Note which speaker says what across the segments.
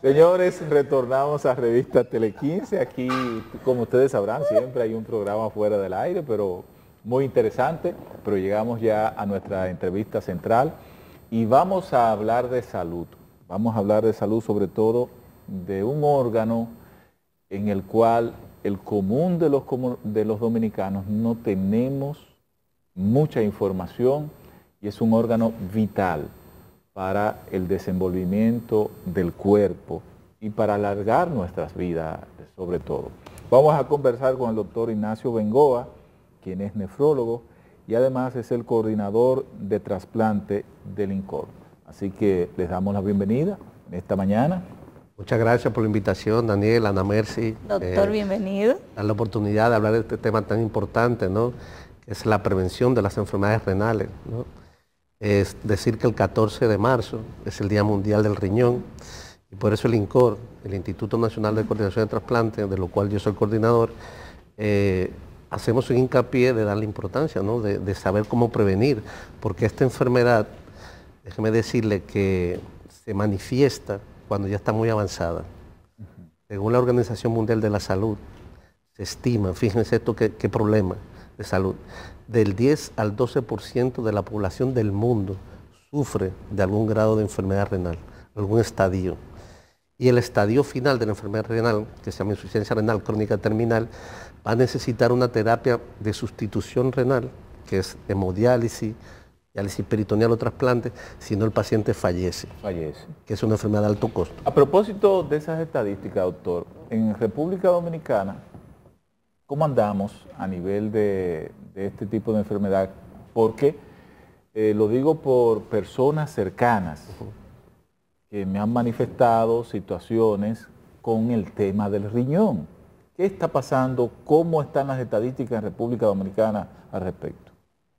Speaker 1: Señores, retornamos a Revista Tele 15. Aquí, como ustedes sabrán, siempre hay un programa fuera del aire, pero muy interesante. Pero llegamos ya a nuestra entrevista central y vamos a hablar de salud. Vamos a hablar de salud sobre todo de un órgano en el cual el común de los, de los dominicanos no tenemos mucha información y es un órgano vital para el desenvolvimiento del cuerpo y para alargar nuestras vidas sobre todo. Vamos a conversar con el doctor Ignacio Bengoa, quien es nefrólogo y además es el coordinador de trasplante del INCOR. Así que les damos la bienvenida esta mañana.
Speaker 2: Muchas gracias por la invitación, Daniel, Ana Mercy. Doctor, eh,
Speaker 3: bienvenido.
Speaker 2: la oportunidad de hablar de este tema tan importante, ¿no? Es la prevención de las enfermedades renales, ¿no? es decir que el 14 de marzo es el Día Mundial del Riñón y por eso el INCOR, el Instituto Nacional de Coordinación de Trasplantes, de lo cual yo soy coordinador, eh, hacemos un hincapié de darle importancia, ¿no? de, saber cómo prevenir, porque esta enfermedad, déjeme decirle que se manifiesta cuando ya está muy avanzada. Según la Organización Mundial de la Salud, se estima, fíjense esto, qué problema de salud, del 10 al 12% de la población del mundo sufre de algún grado de enfermedad renal, algún estadio. Y el estadio final de la enfermedad renal, que se llama insuficiencia renal crónica terminal, va a necesitar una terapia de sustitución renal, que es hemodiálisis, diálisis peritoneal o trasplante, si no el paciente fallece. Fallece. Que es una enfermedad de alto costo. A
Speaker 1: propósito de esas estadísticas, doctor, en República Dominicana cómo andamos a nivel de, este tipo de enfermedad, porque eh, lo digo por personas cercanas que me han manifestado situaciones con el tema del riñón. ¿Qué está pasando? ¿Cómo están las estadísticas en República Dominicana al respecto?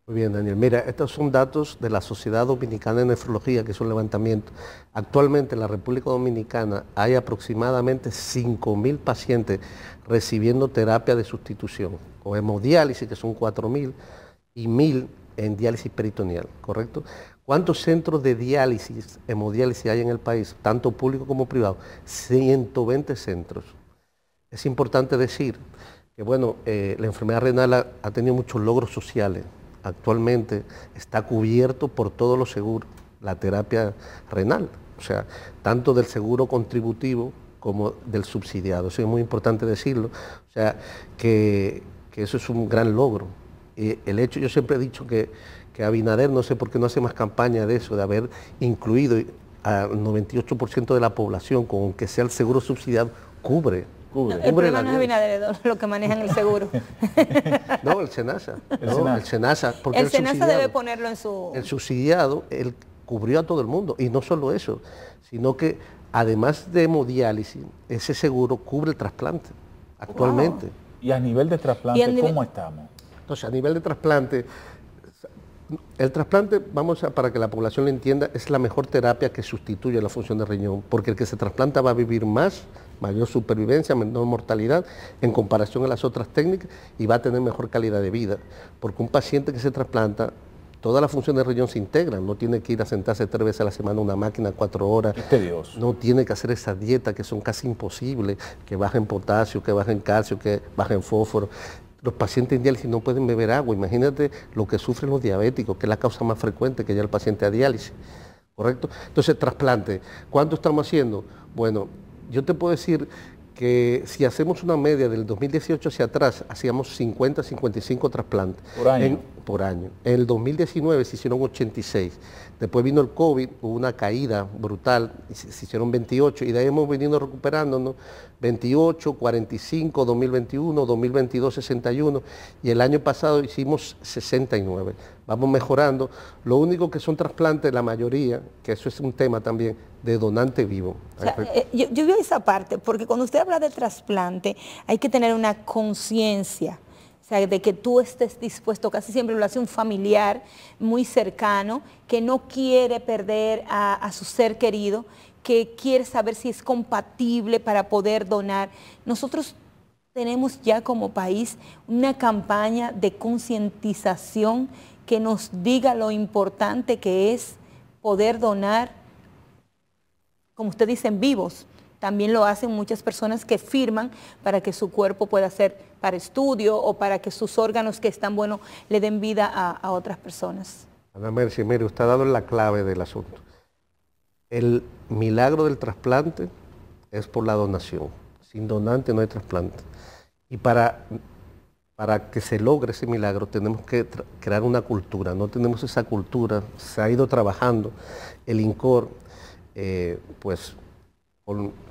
Speaker 2: Muy bien, Daniel. Mira, estos son datos de la Sociedad Dominicana de Nefrología, que es un levantamiento. Actualmente en la República Dominicana hay aproximadamente 5.000 pacientes recibiendo terapia de sustitución, o hemodiálisis, que son 4.000, y 1.000 en diálisis peritoneal, ¿correcto? ¿Cuántos centros de diálisis, hemodiálisis hay en el país, tanto público como privado? 120 centros. Es importante decir que, bueno, eh, la enfermedad renal ha tenido muchos logros sociales actualmente está cubierto por todos los seguros, la terapia renal, o sea, tanto del seguro contributivo como del subsidiado. Eso es muy importante decirlo, o sea, que, eso es un gran logro. Y el hecho, yo siempre he dicho que, que Abinader, no sé por qué no hace más campaña de eso, de haber incluido al 98% de la población, con que sea el seguro subsidiado, cubre el no
Speaker 3: es lo que manejan el seguro.
Speaker 2: no, el SENASA. El, Senasa. Porque debe
Speaker 3: ponerlo en su... El
Speaker 2: subsidiado el, cubrió a todo el mundo. Y no solo eso, sino que además de hemodiálisis, ese seguro cubre el trasplante actualmente. Y a nivel de trasplante, ¿cómo estamos? Entonces, a nivel de trasplante, el trasplante, vamos a, para que la población lo entienda, es la mejor terapia que sustituye la función de riñón, porque el que se trasplanta va a vivir más mayor supervivencia, menor mortalidad en comparación a las otras técnicas y va a tener mejor calidad de vida. Porque un paciente que se trasplanta, todas las funciones del riñón se integran, no tiene que ir a sentarse tres veces a la semana una máquina cuatro horas, este no tiene que hacer esa dieta que son casi imposibles, que bajen potasio, que bajen calcio, que bajen fósforo. Los pacientes en diálisis no pueden beber agua, imagínate lo que sufren los diabéticos, que es la causa más frecuente que ya el paciente a diálisis. ¿Correcto? Entonces, trasplante. ¿Cuánto estamos haciendo? Bueno, yo te puedo decir que si hacemos una media del 2018 hacia atrás, hacíamos 50, 55 trasplantes. Por año por año. En el 2019 se hicieron 86, después vino el COVID, hubo una caída brutal, se hicieron 28 y de ahí hemos venido recuperándonos 28, 45, 2021, 2022, 61 y el año pasado hicimos 69. Vamos mejorando. Lo único que son trasplantes, la mayoría, que eso es un tema también, de donante vivo. Eh,
Speaker 3: yo, yo veo esa parte, porque cuando usted habla de trasplante, hay que tener una conciencia o sea, de que tú estés dispuesto, casi siempre lo hace un familiar muy cercano, que no quiere perder a, su ser querido, que quiere saber si es compatible para poder donar. Nosotros tenemos ya como país una campaña de concientización que nos diga lo importante que es poder donar, como usted dicen, vivos. También lo hacen muchas personas que firman para que su cuerpo pueda ser para estudio o para que sus órganos que están bueno, le den vida a, otras personas.
Speaker 2: Ana Mercy, mire, usted ha dado la clave del asunto. El milagro del trasplante es por la donación. Sin donante no hay trasplante. Y para, para que se logre ese milagro tenemos que crear una cultura. No tenemos esa cultura, se ha ido trabajando. El INCOR, eh, pues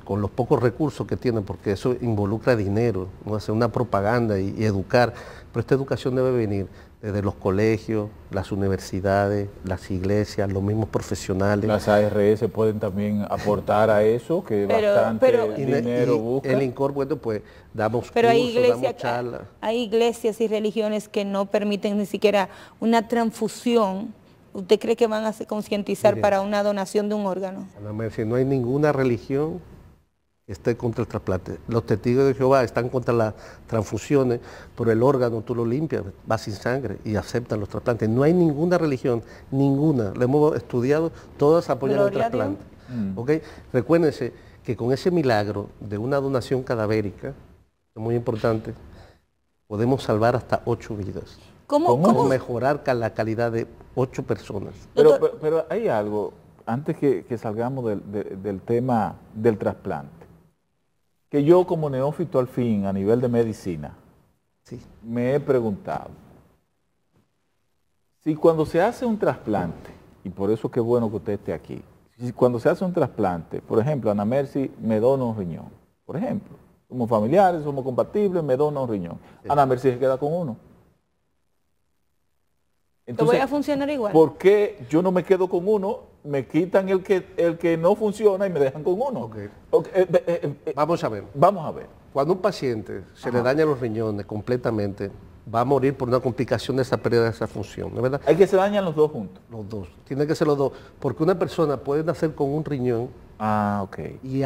Speaker 2: con, los pocos recursos que tienen, porque eso involucra dinero, ¿no? hacer una propaganda y, educar, pero esta educación debe venir desde los colegios, las universidades, las iglesias, los mismos profesionales. Las ARS
Speaker 1: pueden también aportar a eso, que bastante dinero busca. El
Speaker 2: INCOR, pues damos pero cursos, hay Hay
Speaker 3: iglesias y religiones que no permiten ni siquiera una transfusión ¿Usted cree que van a concientizar para una donación de un órgano?
Speaker 2: no hay ninguna religión que esté contra el trasplante. Los testigos de Jehová están contra las transfusiones, pero el órgano tú lo limpias, va sin sangre y aceptan los trasplantes. No hay ninguna religión, ninguna. Lo hemos estudiado, todas apoyan el trasplante. Mm. Recuérdense que con ese milagro de una donación cadavérica, es muy importante, podemos salvar hasta ocho vidas. ¿Cómo, ¿Cómo? mejorar la calidad de ocho personas.
Speaker 1: Pero, hay algo, antes que, salgamos del, tema del trasplante, que yo como neófito al fin a nivel de medicina, me he preguntado, si cuando se hace un trasplante, y por eso qué bueno que usted esté aquí, si cuando se hace un trasplante, por ejemplo, Ana Mercy me dona un riñón, por ejemplo, somos familiares, somos compatibles, me dona un riñón, Ana Mercy se queda con uno. Entonces, voy a
Speaker 3: funcionar igual.
Speaker 1: ¿Por qué yo no me quedo con uno? Me quitan el que, el que no funciona y me dejan con uno.
Speaker 2: Eh, eh, eh, vamos a ver. Vamos a ver. Cuando un paciente se le daña los riñones completamente, va a morir por una complicación de esa pérdida de esa función, ¿no verdad? Hay que se dañan los dos juntos. Los dos. tiene que ser los dos. Porque una persona puede nacer con un riñón. Ah, ok. Y,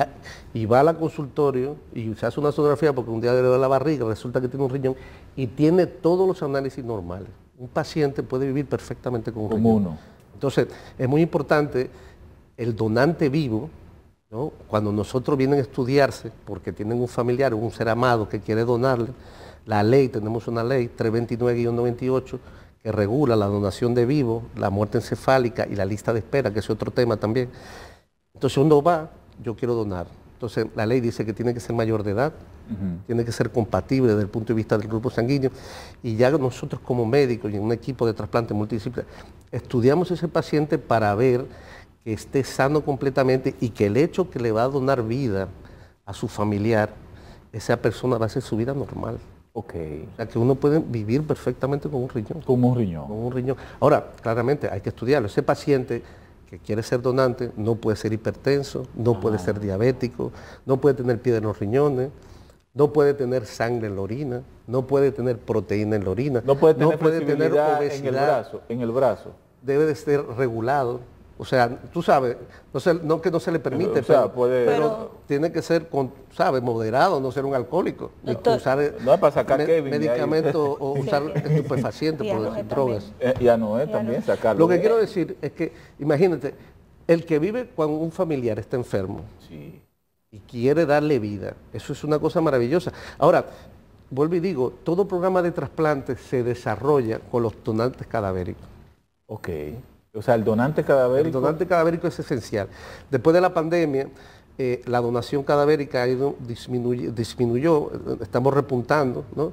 Speaker 2: y va al consultorio y se hace una sonografía porque un día le da la barriga, resulta que tiene un riñón y tiene todos los análisis normales un paciente puede vivir perfectamente con un Como Entonces, es muy importante el donante vivo, cuando nosotros vienen a estudiarse, porque tienen un familiar o un ser amado que quiere donarle, la ley, tenemos una ley 329-98 que regula la donación de vivo, la muerte encefálica y la lista de espera, que es otro tema también. Entonces uno va, yo quiero donar, entonces, la ley dice que tiene que ser mayor de edad, tiene que ser compatible desde el punto de vista del grupo sanguíneo. Y ya nosotros como médicos y en un equipo de trasplante multidisciplinar, estudiamos ese paciente para ver que esté sano completamente y que el hecho que le va a donar vida a su familiar, esa persona va a ser su vida normal. Ok. O sea, que uno puede vivir perfectamente con un riñón. Con un riñón. Con un riñón. Ahora, claramente, hay que estudiarlo. Ese paciente que quiere ser donante no puede ser hipertenso, no puede ser ah. diabético, no puede tener piedra en los riñones, no puede tener sangre en la orina, no puede tener proteína en la orina, no puede tener, no puede tener obesidad en el brazo,
Speaker 1: en el brazo.
Speaker 2: Debe de ser regulado o sea, tú sabes, no, que no se le permite, pero, tiene que ser, con, ¿sabes? Moderado, no ser un alcohólico. ni usar eh, no, para sacar medicamentos o usar estupefacientes, por drogas. Eh, y a Noé también sacarlo. Lo que quiero decir es que, imagínate, el que vive cuando un familiar está enfermo y quiere darle vida, eso es una cosa maravillosa. Ahora, vuelvo y digo, todo programa de trasplante se desarrolla con los tonantes cadavéricos. Ok. O sea, el donante cadavérico. El donante cadavérico es esencial. Después de la pandemia, eh, la donación cadavérica ha ido, disminuyó, estamos repuntando, ¿no?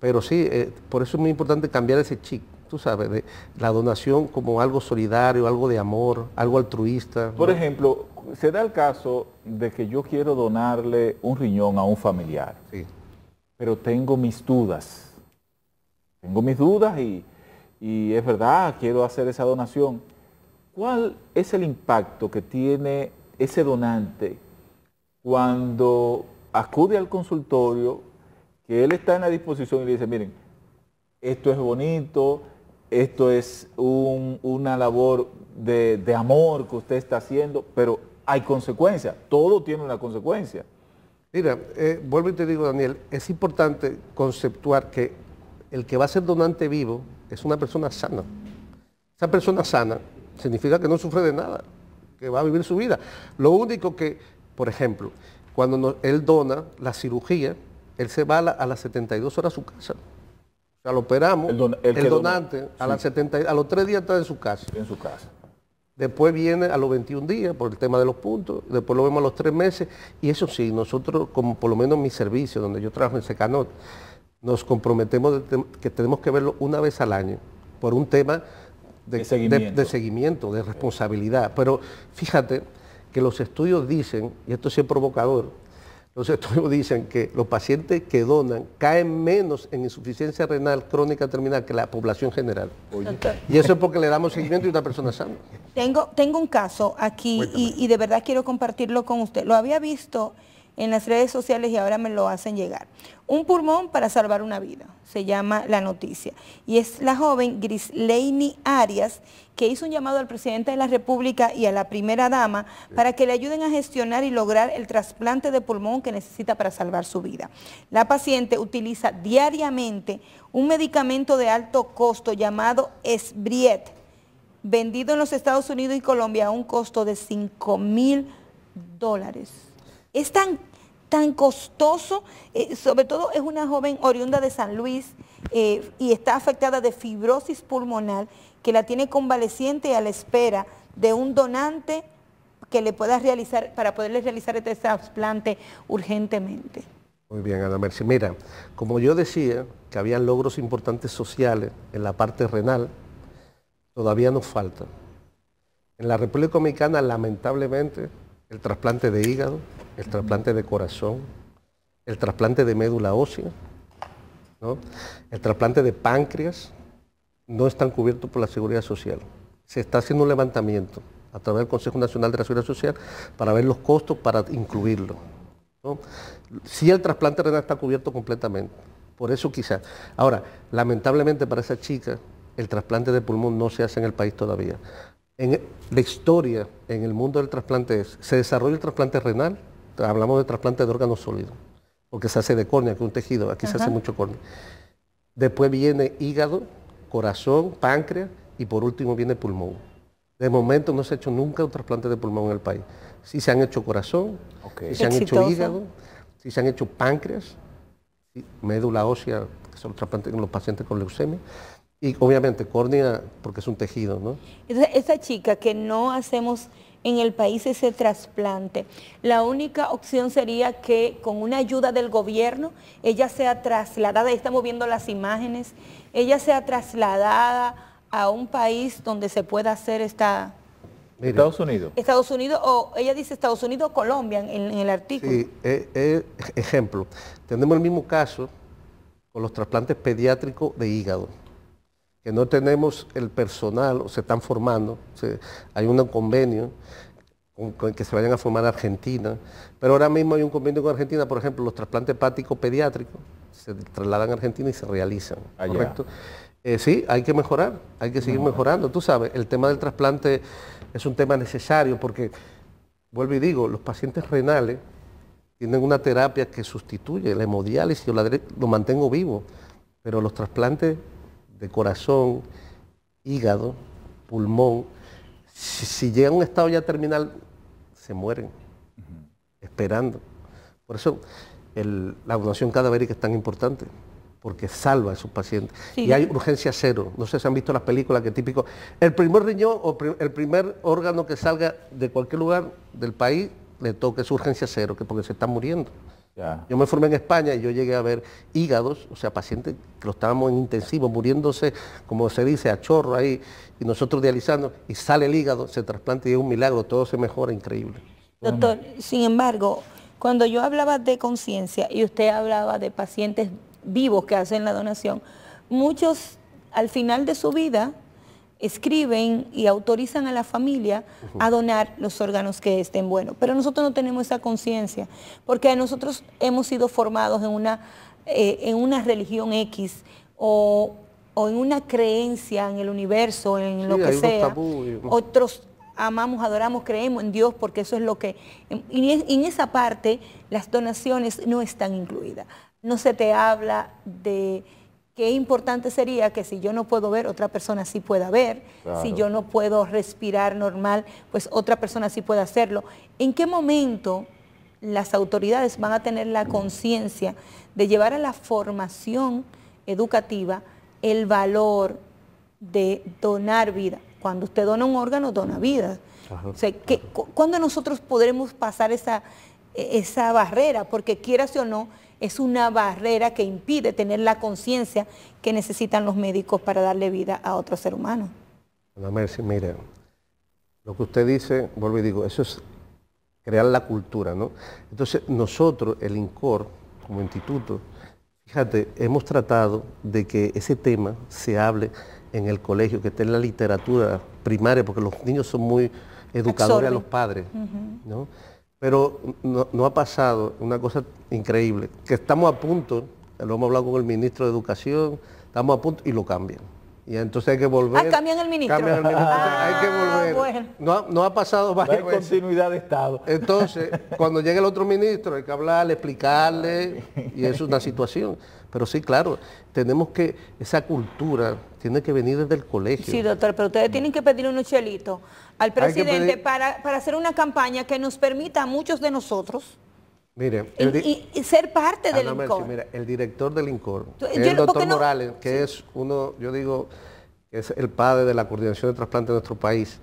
Speaker 2: Pero sí, eh, por eso es muy importante cambiar ese chip, tú sabes, de la donación como algo solidario, algo de amor, algo altruista. Por
Speaker 1: ejemplo, se da el caso de que yo quiero donarle un riñón a un familiar, sí. pero tengo mis dudas. Tengo mis dudas y y es verdad, quiero hacer esa donación, ¿cuál es el impacto que tiene ese donante cuando acude al consultorio, que él está en la disposición y le dice, miren, esto es bonito, esto es una labor de, amor que usted está haciendo, pero hay consecuencias, todo tiene una consecuencia.
Speaker 2: Mira, eh, vuelvo y te digo, Daniel, es importante conceptuar que el que va a ser donante vivo es una persona sana. Esa persona sana significa que no sufre de nada, que va a vivir su vida. Lo único que, por ejemplo, cuando él dona la cirugía, él se va a, las 72 horas a su casa. O sea, lo operamos, el, donante, a, las 70, a los tres días está en su casa. En su casa. Después viene a los 21 días por el tema de los puntos, después lo vemos a los tres meses. Y eso sí, nosotros, como por lo menos mi servicio, donde yo trabajo en Secanot, nos comprometemos que tenemos que verlo una vez al año por un tema de, seguimiento. de, responsabilidad. Pero fíjate que los estudios dicen, y esto sí es provocador, los estudios dicen que los pacientes que donan caen menos en insuficiencia renal crónica terminal que la población general. Y eso es porque le damos seguimiento y una persona sana.
Speaker 3: Tengo, tengo un caso aquí y de verdad quiero compartirlo con usted. Lo había visto en las redes sociales y ahora me lo hacen llegar. Un pulmón para salvar una vida, se llama la noticia. Y es la joven Grisleini Arias que hizo un llamado al presidente de la República y a la primera dama para que le ayuden a gestionar y lograr el trasplante de pulmón que necesita para salvar su vida. La paciente utiliza diariamente un medicamento de alto costo llamado Esbriet, vendido en los Estados Unidos y Colombia a un costo de 5 mil dólares. Es tan, tan costoso, eh, sobre todo es una joven oriunda de San Luis eh, y está afectada de fibrosis pulmonar que la tiene convaleciente a la espera de un donante que le pueda realizar, para poderle realizar este trasplante urgentemente.
Speaker 2: Muy bien, Ana Mercedes. Mira, como yo decía que habían logros importantes sociales en la parte renal, todavía nos falta. En la República Dominicana, lamentablemente, el trasplante de hígado el trasplante de corazón, el trasplante de médula ósea, el trasplante de páncreas, no están cubiertos por la seguridad social. Se está haciendo un levantamiento a través del Consejo Nacional de la Seguridad Social para ver los costos para incluirlo. Si el trasplante renal está cubierto completamente, por eso quizás. Ahora, lamentablemente para esa chica, el trasplante de pulmón no se hace en el país todavía. En la historia en el mundo del trasplante es, se desarrolla el trasplante renal hablamos de trasplante de órganos sólidos, porque se hace de córnea, que es un tejido, aquí se hace mucho córnea. Después viene hígado, corazón, páncreas y por último viene pulmón. De momento no se ha hecho nunca un trasplante de pulmón en el país. Sí se han hecho corazón, sí se han hecho hígado, sí se han hecho páncreas, médula ósea, que son trasplantes en los pacientes con leucemia. Y obviamente córnea, porque es un tejido, ¿no?
Speaker 3: Entonces, esa chica que no hacemos en el país ese trasplante. La única opción sería que con una ayuda del gobierno ella sea trasladada, estamos viendo las imágenes, ella sea trasladada a un país donde se pueda hacer esta...
Speaker 2: Estados Unidos.
Speaker 3: Estados Unidos, o ella dice Estados Unidos o Colombia en, el artículo.
Speaker 2: Sí, eh, eh, ejemplo, tenemos el mismo caso con los trasplantes pediátricos de hígado no tenemos el personal, o se están formando, hay un convenio con, que se vayan a formar a Argentina, pero ahora mismo hay un convenio con Argentina, por ejemplo, los trasplantes hepáticos pediátricos se trasladan a Argentina y se realizan, ah, ¿correcto? Eh, sí, hay que mejorar, hay que seguir mejorando. Tú sabes, el tema del trasplante es un tema necesario porque, vuelvo y digo, los pacientes renales tienen una terapia que sustituye la hemodiálisis, yo lo mantengo vivo, pero los trasplantes de corazón, hígado, pulmón, si, llega a un estado ya terminal, se mueren, esperando. Por eso la donación cadavérica es tan importante porque salva a sus pacientes. Y hay urgencia cero. No sé si han visto las películas que típico. El primer riñón o el primer órgano que salga de cualquier lugar del país le toque su urgencia cero, que porque se está muriendo. Yo me formé en España y yo llegué a ver hígados, o sea, pacientes que lo estábamos en intensivo, muriéndose, como se dice, a chorro ahí, y nosotros dializando, y sale el hígado, se trasplanta y es un milagro, todo se mejora, increíble.
Speaker 3: Doctor, sin embargo, cuando yo hablaba de conciencia y usted hablaba de pacientes vivos que hacen la donación, muchos al final de su vida escriben y autorizan a la familia a donar los órganos que estén buenos. Pero nosotros no tenemos esa conciencia, porque nosotros hemos sido formados en una, eh, en una religión X o, en una creencia en el universo, en lo que sea. Otros amamos, adoramos, creemos en Dios porque eso es lo que... Y en esa parte las donaciones no están incluidas. No se te habla de Qué importante sería que si yo no puedo ver, otra persona sí pueda ver. Si yo no puedo respirar normal, pues otra persona sí pueda hacerlo. ¿En qué momento las autoridades van a tener la conciencia de llevar a la formación educativa el valor de donar vida? Cuando usted dona un órgano, dona vida. ¿Cuándo nosotros podremos pasar esa, e, esa barrera? Porque quieras o no, es una barrera que impide tener la conciencia que necesitan los médicos para darle vida a otro ser humano.
Speaker 2: Dona Mercy, mire, lo que usted dice, vuelvo y digo, eso es crear la cultura, ¿no? Entonces, nosotros, el INCOR, como instituto, fíjate, hemos tratado de que ese tema se hable en el colegio, que esté en la literatura primaria, porque los niños son muy educadores a los padres, ¿no? Pero no, ha pasado una cosa increíble, que estamos a punto, lo hemos hablado con el ministro de Educación, estamos a punto y lo cambian. Y entonces hay que volver. Ah, cambian el ministro. Ah, hay que volver. No, ha pasado no hay continuidad de Estado. Entonces, cuando llegue el otro ministro, hay que hablarle, explicarle, y eso es una situación. Pero sí, claro, tenemos que, esa cultura tiene que venir desde el colegio. Sí,
Speaker 3: doctor, pero ustedes tienen que pedir un chelito al presidente para, para, hacer una campaña que nos permita a muchos de nosotros mire, y, ser parte ah, del INCOR. Mira,
Speaker 2: el director del INCOR, el doctor Morales, que es uno, yo digo, es el padre de la coordinación de trasplante de nuestro país,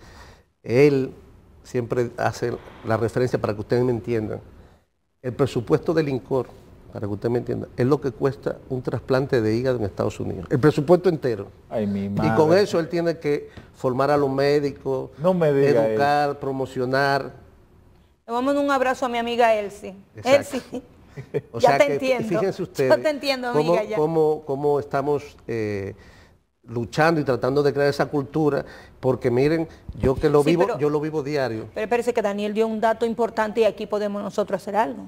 Speaker 2: él siempre hace la referencia para que ustedes me entiendan. El presupuesto del INCOR para que usted me entienda, es lo que cuesta un trasplante de hígado en Estados Unidos. El presupuesto entero. Y con eso él tiene que formar a los médicos, educar, promocionar.
Speaker 3: Le vamos a un abrazo a mi amiga Elsie. Elsie.
Speaker 2: O ya te entiendo. Fíjense ustedes. cómo, estamos eh, luchando y tratando de crear esa cultura, porque miren, yo que lo vivo, yo lo vivo diario.
Speaker 3: Pero parece que Daniel dio un dato importante y aquí podemos nosotros hacer algo.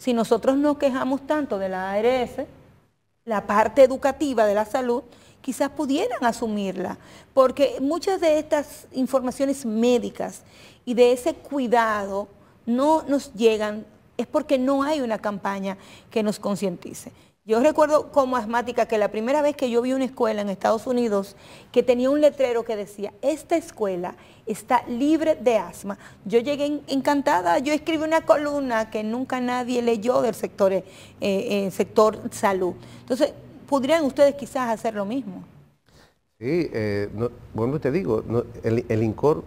Speaker 3: Si nosotros nos quejamos tanto de la ARS, la parte educativa de la salud, quizás pudieran asumirla, porque muchas de estas informaciones médicas y de ese cuidado no nos llegan, es porque no hay una campaña que nos concientice. Yo recuerdo como asmática que la primera vez que yo vi una escuela en Estados Unidos que tenía un letrero que decía, esta escuela está libre de asma. Yo llegué encantada, yo escribí una columna que nunca nadie leyó del sector, eh, eh, sector salud. Entonces, ¿podrían ustedes quizás hacer lo mismo?
Speaker 2: Sí, bueno, eh, te digo, el, el, INCOR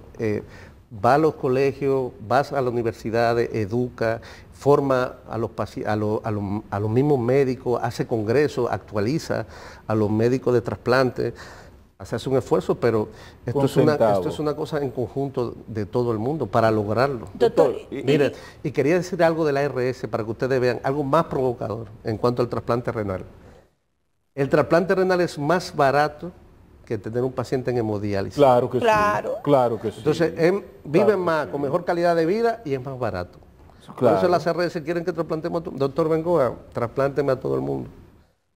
Speaker 2: va a los colegios, vas a las universidades, educa, forma a los, a, mismos médicos, hace congresos, actualiza a los médicos de trasplante, hace, hace un esfuerzo, pero esto es, una, esto es, una, cosa en conjunto de todo el mundo para lograrlo. Doctor, Mire, y, y quería decir algo de la ARS para que ustedes vean algo más provocador en cuanto al trasplante renal. El trasplante renal es más barato que tener un paciente en hemodiálisis. Claro que sí. Claro que sí. Entonces, em, viven más, con mejor calidad de vida y es más barato. Claro. Entonces las se quieren que trasplantemos a todo Doctor Bengoa, trasplánteme a todo el mundo.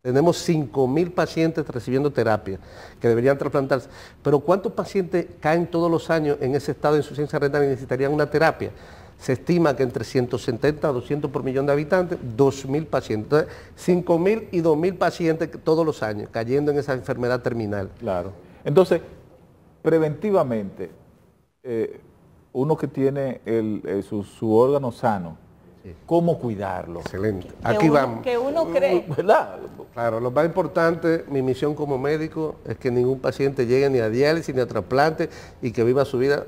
Speaker 2: Tenemos 5.000 pacientes recibiendo terapia que deberían trasplantarse. Pero ¿cuántos pacientes caen todos los años en ese estado de insuficiencia renal y necesitarían una terapia? se estima que entre 170 a 200 por millón de habitantes, 2.000 pacientes. Entonces, 5.000 y 2.000 pacientes todos los años cayendo en esa enfermedad terminal. Claro. Entonces, preventivamente,
Speaker 1: eh, uno que tiene eh, su, órgano sano, ¿cómo cuidarlo?
Speaker 2: Excelente. Aquí vamos. Que
Speaker 1: uno cree.
Speaker 2: Uh, claro, lo más importante, mi misión como médico, es que ningún paciente llegue ni a diálisis ni a trasplante y que viva su vida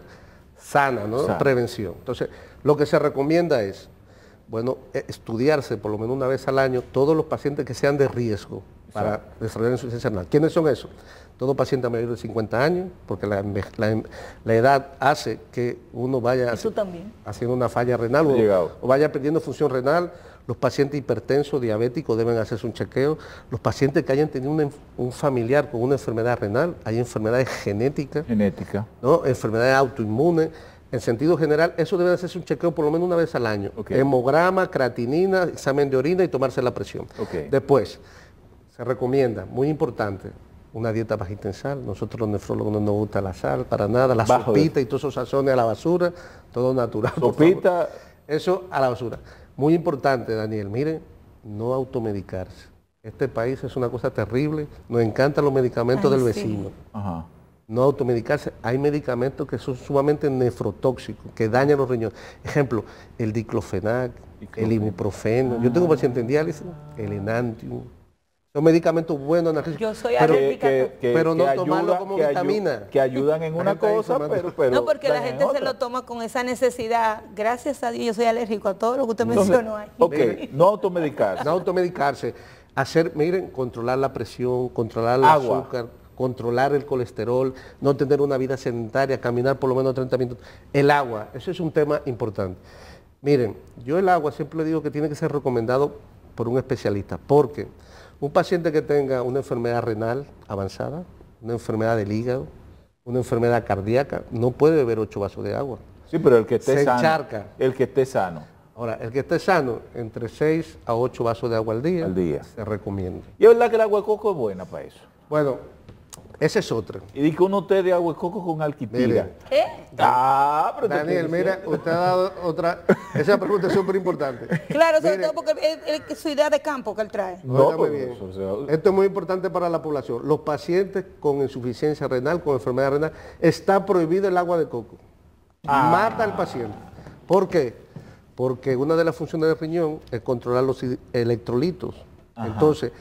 Speaker 2: sana, ¿no? Prevención. Entonces, lo que se recomienda es, bueno, e, estudiarse por lo menos una vez al año todos los pacientes que sean de riesgo para desarrollar insuficiencia renal. ¿Quiénes son esos? Todo paciente mayor de 50 años, porque la, edad hace que uno vaya haciendo una falla renal o, vaya perdiendo función renal. Los pacientes hipertensos, diabéticos deben hacerse un chequeo. Los pacientes que hayan tenido un, familiar con una enfermedad renal, hay enfermedades genéticas, ¿no? enfermedades autoinmunes en sentido general, eso debe hacerse un chequeo por lo menos una vez al año. Hemograma, creatinina, examen de orina y tomarse la presión. Después, se recomienda, muy importante, una dieta bajita en sal. Nosotros los nefrólogos no nos gusta la sal para nada, la Bajo y todos esos sazones a la basura, todo natural. Sopita. Eso a la basura. Muy importante, Daniel, miren, no automedicarse. Este país es una cosa terrible, nos encantan los medicamentos del vecino no automedicarse. Hay medicamentos que son sumamente nefrotóxicos, que dañan los riñones. Ejemplo, el diclofenac, el ibuprofeno. Yo ah. tengo paciente en diálisis, el enantium. Son medicamentos buenos, Yo soy pero, pero no tomarlo como vitamina. que ayudan en una cosa, pero, No,
Speaker 3: porque la gente se lo toma con esa necesidad. Gracias a Dios, yo soy alérgico a todo lo que usted mencionó Ok,
Speaker 2: no automedicarse. No automedicarse. Hacer, miren, controlar la presión, controlar el Agua. azúcar, controlar el colesterol, no tener una vida sedentaria, caminar por lo menos 30 minutos. El agua, eso es un tema importante. Miren, yo el agua siempre digo que tiene que ser recomendado por un especialista, porque un paciente que tenga una enfermedad renal avanzada, una enfermedad del hígado, una enfermedad cardíaca, no puede beber ocho vasos de agua. Sí, pero el que esté Se sano. El que esté sano. Ahora, el que esté sano, entre 6 a 8 vasos de agua al día, al día. se recomienda.
Speaker 1: ¿Y es verdad que el agua de coco es buena para eso? Bueno,
Speaker 2: esa es otra. Y dijo un uno té de agua de coco con alquitira. ¿Qué? Ah, Daniel, mira, usted ha dado otra... Esa pregunta es súper importante. Claro, sobre todo
Speaker 3: porque es, su idea de campo que él trae. No, pues,
Speaker 2: Esto es muy importante para la población. Los pacientes con insuficiencia renal, con enfermedad renal, está prohibido el agua de coco. Ah. Mata al paciente. ¿Por qué? Porque una de las funciones del riñón es controlar los electrolitos. Entonces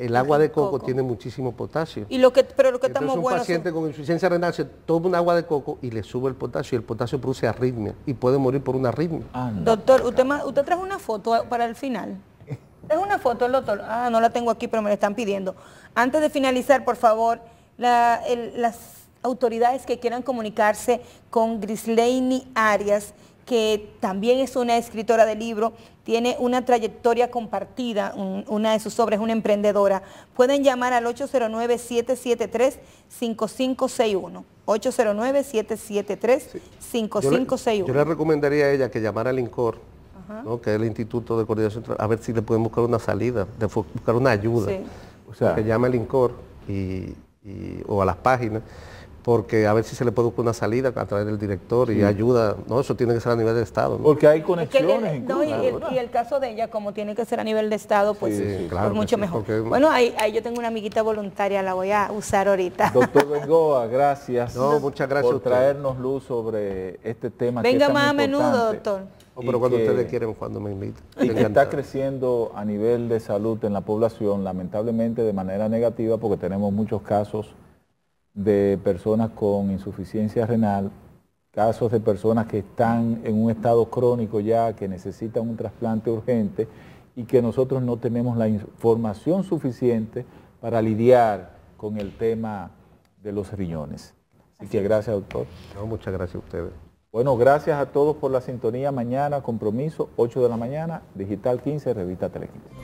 Speaker 2: el agua de coco, tiene muchísimo potasio. Y lo
Speaker 3: que, pero lo que un paciente
Speaker 2: con insuficiencia renal se toma un agua de coco y le sube el potasio y el potasio produce arritmia y puede morir por un arritmia.
Speaker 3: Doctor, usted, usted trajo una foto para el final. Es una foto, el doctor. Ah, no la tengo aquí, pero me la están pidiendo. Antes de finalizar, por favor, las autoridades que quieran comunicarse con Grisleini Arias, que también es una escritora de libro tiene una trayectoria compartida, una de sus obras una emprendedora, pueden llamar al 809-773-5561. 809-773-5561. Yo, le
Speaker 2: recomendaría a ella que llamara al INCOR, que es el Instituto de Coordinación, a ver si le pueden buscar una salida, buscar una ayuda. O sea, que llame al INCOR y, o a las páginas porque a ver si se le puede buscar una salida a través del director y ayuda, no, eso tiene que ser a nivel de Estado. Porque hay conexiones. y,
Speaker 3: el, caso de ella, como tiene que ser a nivel de Estado, pues, sí,
Speaker 2: mucho mejor. Bueno,
Speaker 3: ahí, yo tengo una amiguita voluntaria, la voy a usar ahorita.
Speaker 1: Doctor Bengoa, gracias. No, muchas gracias por traernos luz sobre este tema. Venga más a menudo, doctor. pero cuando ustedes quieren, cuando me invitan. Y está creciendo a nivel de salud en la población, lamentablemente de manera negativa, porque tenemos muchos casos de personas con insuficiencia renal, casos de personas que están en un estado crónico ya, que necesitan un trasplante urgente y que nosotros no tenemos la información suficiente para lidiar con el tema de los riñones. Así, que gracias, doctor. muchas gracias a ustedes. Bueno, gracias a todos por la sintonía. Mañana, compromiso, 8 de la mañana, Digital 15, Revista Telequín.